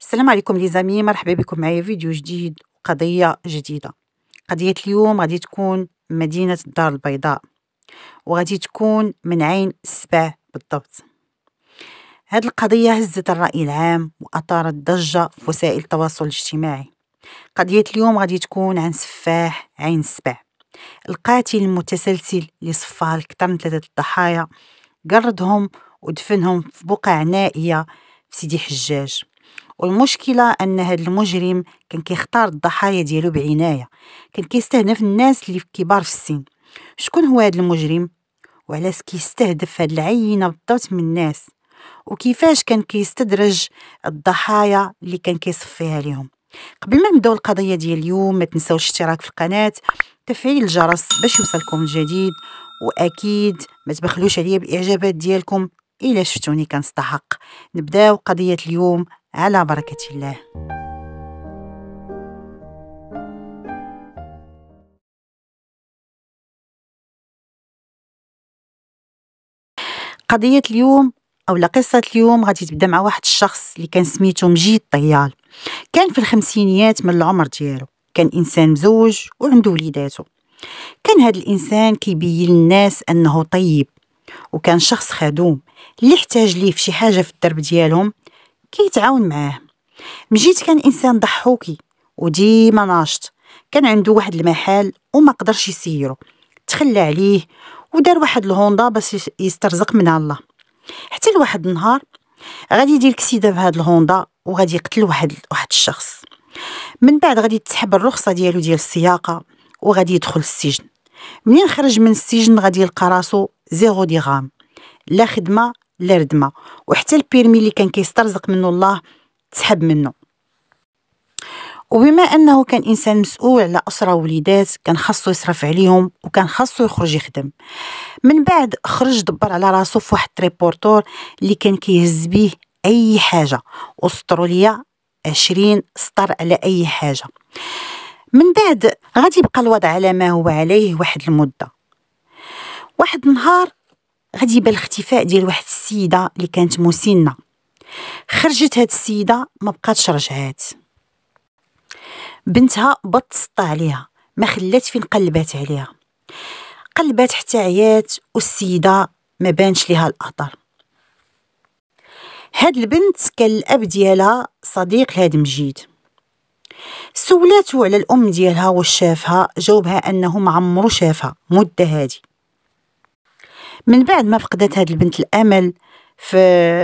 السلام عليكم ليزامي مرحبا بكم معايا فيديو جديد وقضية جديدة قضية اليوم غادي تكون مدينة الدار البيضاء وغادي تكون من عين السبع بالضبط هاد القضية هزت الرأي العام وأثارت ضجة في وسائل التواصل الاجتماعي قضية اليوم غادي تكون عن سفاح عين السبع القاتل المتسلسل اللي صفاه اكثر من ثلاثة الضحايا قردهم ودفنهم في بقع نائية في سيدي حجاج والمشكله ان هذا المجرم كان كيختار الضحايا ديالو بعنايه كان كيستهدف الناس اللي كبار في السن شكون هو هذا المجرم وعلاش كيستهدف هاد العينه بالضبط من الناس وكيفاش كان كيستدرج الضحايا اللي كان كيصفيها لهم قبل ما نبداو القضيه ديال اليوم ما تنساوش الاشتراك في القناه تفعيل الجرس باش يوصلكم الجديد واكيد ما تبخلوش عليا بالاعجابات ديالكم الا شفتوني كنستحق نبداو قضيه اليوم على بركة الله قضية اليوم أو قصة اليوم غادي تبدا مع واحد الشخص اللي كان سميتو مجيد طيال كان في الخمسينيات من العمر ديالو كان إنسان مزوج وعنده وليداتو كان هاد الإنسان كيبين للناس أنه طيب وكان شخص خدوم اللي احتاج ليه في شي حاجة في الدرب ديالهم كيتعاون معاه مجيد كان انسان ضحوكي وديما ناشط كان عنده واحد المحل وما قدرش يسيرو تخلى عليه ودار واحد الهوندا باش يسترزق من الله حتى لواحد النهار غادي يدير كسيده فهاد الهوندا وغادي يقتل واحد واحد الشخص من بعد غادي تسحب الرخصه ديالو ديال السياقه وغادي يدخل السجن منين خرج من السجن غادي يلقى راسو زيرو ديغام لا خدمه لردمة وحتى البيرمي اللي كان كيسترزق منه الله تسحب منه وبما انه كان انسان مسؤول على اسره ووليدات كان خاصو يصرف عليهم وكان خاصو يخرج يخدم من بعد خرج دبر على راسو في واحد تريبورتور اللي كان كيهز بيه اي حاجه وسطروا ليا 20 سطر على اي حاجه من بعد غادي يبقى الوضع على ما هو عليه واحد المده واحد النهار غادي يبان الاختفاء ديال واحد السيده اللي كانت مسنه خرجت هاد السيده ما بقاتش رجعات بنتها بط سطى عليها ما خلات فين قلبات عليها قلبات حتى عيات والسيده ما بانش ليها الاثر هاد البنت كان الاب ديالها صديق لهاد مجيد سولاتو على الام ديالها واش شافها جاوبها انه ما عمرو شافها مده هادي من بعد ما فقدت هاد البنت الامل في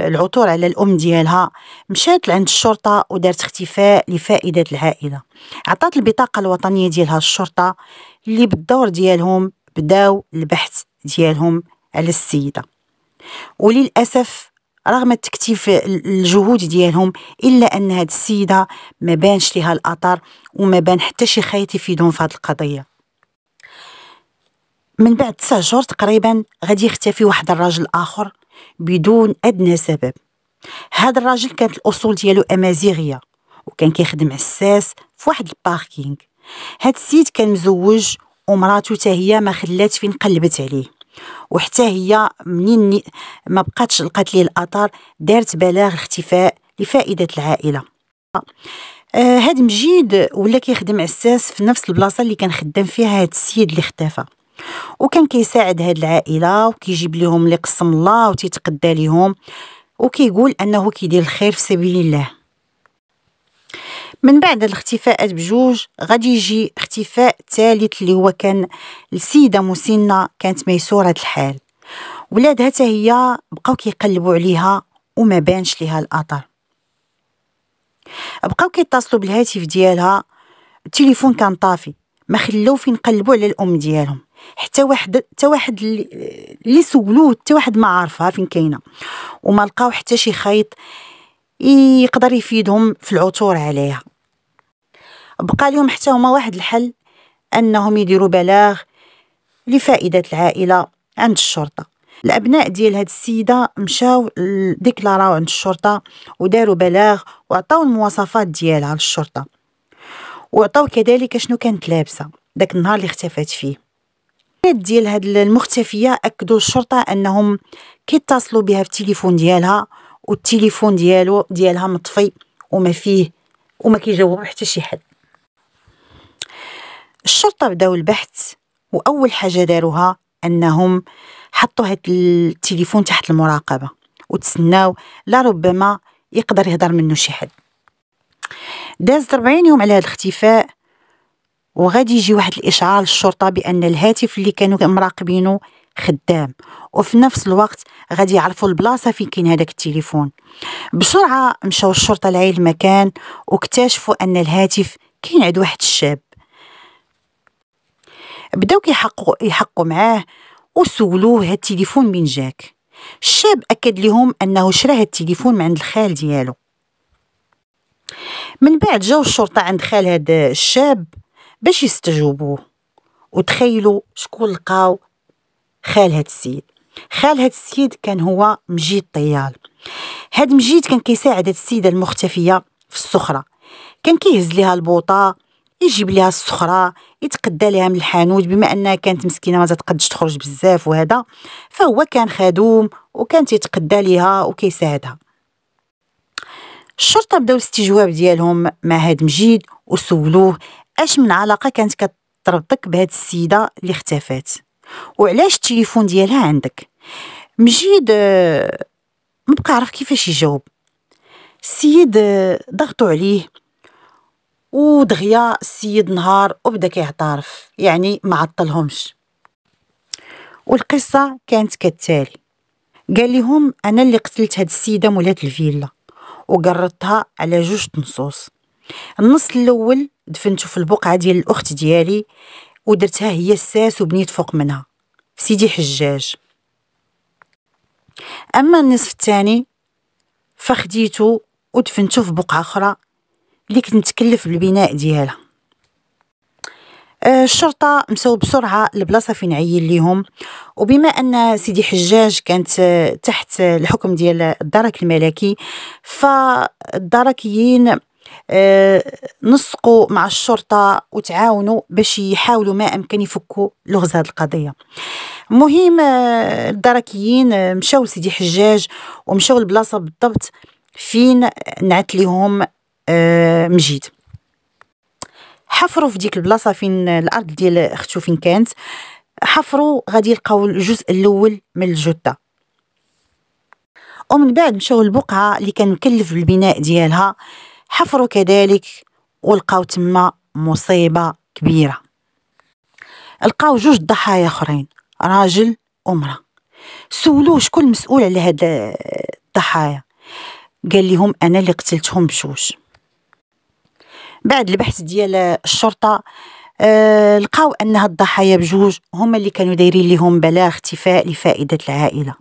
العثور على الام ديالها مشات لعند الشرطه ودارت اختفاء لفائده العائله عطات البطاقه الوطنيه ديالها الشرطه اللي بالدور ديالهم بداو البحث ديالهم على السيده وللاسف رغم تكتيف الجهود ديالهم الا ان هاد السيده ما بانش لها الاثر وما بان حتى شي خيط يفيدهم في هاد القضيه من بعد تسع شهور تقريبا غادي يختفي واحد الراجل اخر بدون ادنى سبب هذا الراجل كانت الاصول ديالو امازيغيه وكان كيخدم عساس في واحد الباركينغ هاد السيد كان مزوج ومراته حتى هي ما خلات فين قلبت عليه وحتى هي منين ما بقاتش لقات ليه الاثار دارت بلاغ اختفاء لفائده العائله آه، هاد مجيد ولا كيخدم عساس في نفس البلاصه اللي كان خدام فيها هاد السيد اللي اختفى وكان كيساعد هاد العائله وكيجيب لهم اللي قسم الله وتيتقدى لهم وكيقول انه كيدير الخير في سبيل الله من بعد الاختفاءات بجوج غادي يجي اختفاء ثالث اللي هو كان لسيده مسنه كانت ميسوره الحال ولادها حتى هي بقاو كيقلبوا عليها وما بانش ليها الاثر بقاو كيتصلوا بالهاتف ديالها التليفون كان طافي ما خلاو فين قلبوا على الام ديالهم حتى واحد حتى واحد اللي سولوه حتى واحد ما عارفها فين كاينه وما لقاو حتى شي خيط يقدر يفيدهم في العثور عليها بقى لهم حتى هما واحد الحل انهم يديروا بلاغ لفائده العائله عند الشرطه الابناء ديال هاد السيده مشاو ديكلاراو عند الشرطه وداروا بلاغ وعطاو المواصفات ديالها للشرطه وعطاو كذلك شنو كانت لابسه داك النهار اللي اختفت فيه ديال هاد المختفيه اكدوا الشرطه انهم كيتصلوا بها في التليفون ديالها والتليفون ديالو ديالها مطفي وما فيه وما كيجاوب حتى شي حد الشرطه بداو البحث واول حاجه داروها انهم حطوا هاد التليفون تحت المراقبه وتسناو لا ربما يقدر يهضر منه شي حد داز 40 يوم على هاد الاختفاء وغادي يجي واحد الاشعار للشرطه بان الهاتف اللي كانوا مراقبينه خدام وفي نفس الوقت غادي يعرفوا البلاصه فين كاين هذاك التليفون بسرعه مشاو الشرطه لعي المكان واكتشفوا ان الهاتف كاين عند واحد الشاب بداو كيحقوا يحقوا معاه وسولوه هاد التليفون من جاك الشاب اكد لهم انه شرا هاد التليفون من عند الخال ديالو من بعد جاو الشرطه عند خال هاد الشاب باش يستجوبوه وتخيلوا شكون لقاو خال هاد السيد خال هاد السيد كان هو مجيد طيال هاد مجيد كان كيساعد هاد السيده المختفيه في السخره كان كيهز ليها البوطه يجيب ليها السخره يتقدى ليها من الحانوت بما انها كانت مسكينه ما تقدش تخرج بزاف وهذا فهو كان خادوم وكان يتقدى ليها وكيساعدها الشرطه بداو الاستجواب ديالهم مع هاد مجيد وسولوه اش من علاقه كانت كتربطك بهاد السيده اللي اختفات وعلاش التليفون ديالها عندك مجيد آه، ما بقى عارف كيفاش يجاوب السيد آه، ضغطوا عليه ودغيا السيد نهار وبدا كيعترف يعني ما عطلهمش والقصه كانت كالتالي قال لهم انا اللي قتلت هاد السيده مولات الفيلا وقرضتها على جوج نصوص النص الاول دفنته في البقعة ديال الأخت ديالي ودرتها هي الساس وبنيت فوق منها في سيدي حجاج أما النصف الثاني فخديته ودفنته في بقعة أخرى اللي كنت متكلف بالبناء ديالها آه، الشرطه مسوا بسرعه لبلاصه فين عين ليهم وبما ان سيدي حجاج كانت آه، تحت الحكم ديال الدرك الملكي فالدركيين آه، نسقوا مع الشرطه وتعاونوا باش يحاولوا ما امكن يفكوا لغز هذه القضيه مهم آه، الدركيين آه، مشاو لسيدي حجاج ومشاو لبلاصه بالضبط فين نعت ليهم مجيد حفروا في ديك البلاصه فين الارض ديال اختو فين كانت حفروا غادي يلقاو الجزء الاول من الجثه ومن بعد مشاو للبقعه اللي كان مكلف بالبناء ديالها حفروا كذلك ولقاو تما مصيبة كبيرة لقاو جوج ضحايا اخرين راجل ومرأة سولوه شكون مسؤول على هاد الضحايا قال لهم انا اللي قتلتهم بجوج بعد البحث ديال الشرطه آه، لقاو ان هاد الضحايا بجوج هما اللي كانوا دايرين لهم بلاغ اختفاء لفائده العائله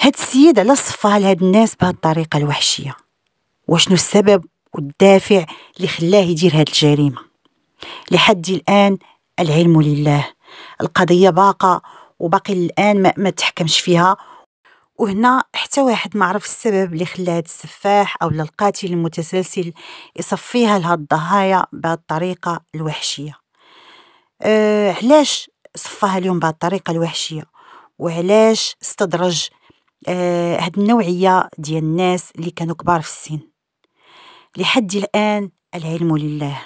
هاد السيد على صفها لهاد الناس بهاد الطريقه الوحشيه وشنو السبب والدافع اللي خلاه يدير هاد الجريمة لحد الآن العلم لله القضية باقة وباقي الآن ما, ما تحكمش فيها وهنا حتى واحد ما عرف السبب اللي خلى هاد السفاح او القاتل المتسلسل يصفيها لهاد الضحايا بهاد الطريقه الوحشيه أه علاش صفاها اليوم بهاد الطريقه الوحشيه وعلاش استدرج أه هاد النوعيه ديال الناس اللي كانوا كبار في السن لحد الآن العلم لله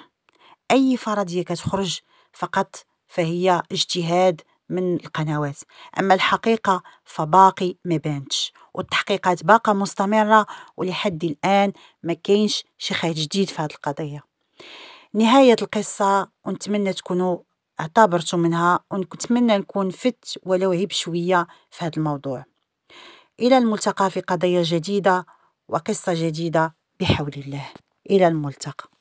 أي فرضية كتخرج فقط فهي اجتهاد من القنوات أما الحقيقة فباقي ما بانتش والتحقيقات باقا مستمرة ولحد الآن ما كاينش شي خيط جديد في هذه القضية نهاية القصة ونتمنى تكونوا اعتبرتوا منها ونتمنى نكون فت ولو هي بشوية في هذا الموضوع إلى الملتقى في قضية جديدة وقصة جديدة بحول الله إلى الملتقى